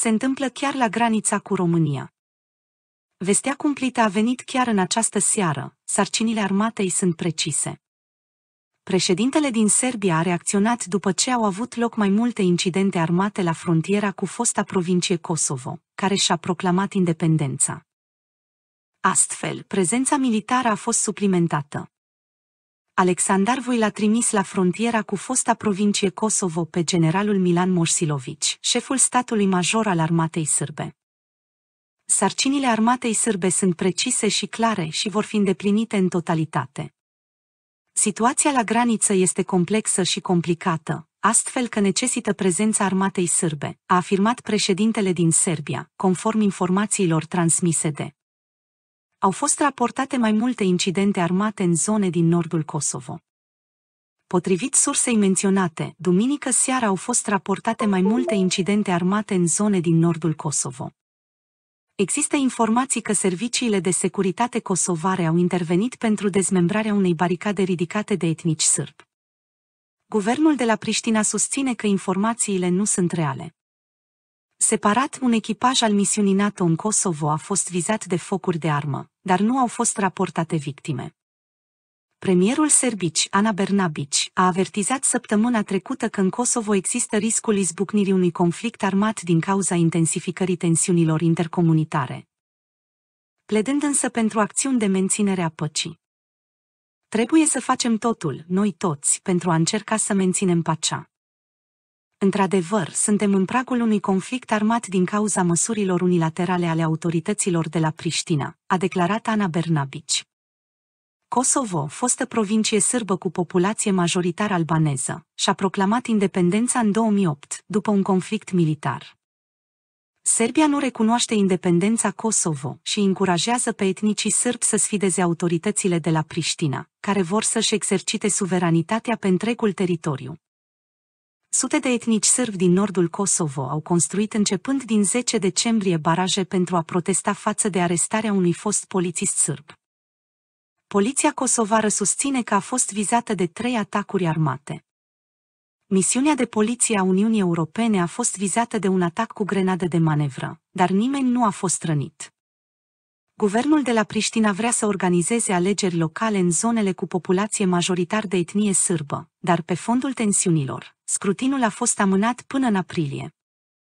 se întâmplă chiar la granița cu România. Vestea cumplită a venit chiar în această seară, sarcinile armatei sunt precise. Președintele din Serbia a reacționat după ce au avut loc mai multe incidente armate la frontiera cu fosta provincie Kosovo, care și-a proclamat independența. Astfel, prezența militară a fost suplimentată. Alexandar Voi l-a trimis la frontiera cu fosta provincie Kosovo pe generalul Milan Moșilovici, șeful statului major al armatei sârbe. Sarcinile armatei sârbe sunt precise și clare și vor fi îndeplinite în totalitate. Situația la graniță este complexă și complicată, astfel că necesită prezența armatei sârbe, a afirmat președintele din Serbia, conform informațiilor transmise de au fost raportate mai multe incidente armate în zone din nordul Kosovo. Potrivit sursei menționate, duminică seara au fost raportate mai multe incidente armate în zone din nordul Kosovo. Există informații că serviciile de securitate kosovare au intervenit pentru dezmembrarea unei baricade ridicate de etnici sârb. Guvernul de la Priștina susține că informațiile nu sunt reale. Separat, un echipaj al misiunii NATO în Kosovo a fost vizat de focuri de armă dar nu au fost raportate victime. Premierul serbici, Ana Bernabici, a avertizat săptămâna trecută că în Kosovo există riscul izbucnirii unui conflict armat din cauza intensificării tensiunilor intercomunitare. Pledând însă pentru acțiuni de menținere a păcii. Trebuie să facem totul, noi toți, pentru a încerca să menținem pacea. Într-adevăr, suntem în pragul unui conflict armat din cauza măsurilor unilaterale ale autorităților de la Priștina, a declarat Ana Bernabici. Kosovo, fostă provincie sârbă cu populație majoritar albaneză, și-a proclamat independența în 2008, după un conflict militar. Serbia nu recunoaște independența Kosovo și încurajează pe etnicii sârbi să sfideze autoritățile de la Priștina, care vor să-și exercite suveranitatea pe întregul teritoriu. Sute de etnici sârbi din nordul Kosovo au construit începând din 10 decembrie baraje pentru a protesta față de arestarea unui fost polițist sârb. Poliția kosovară susține că a fost vizată de trei atacuri armate. Misiunea de poliție a Uniunii Europene a fost vizată de un atac cu grenadă de manevră, dar nimeni nu a fost rănit. Guvernul de la Priștina vrea să organizeze alegeri locale în zonele cu populație majoritar de etnie sârbă, dar pe fondul tensiunilor, scrutinul a fost amânat până în aprilie.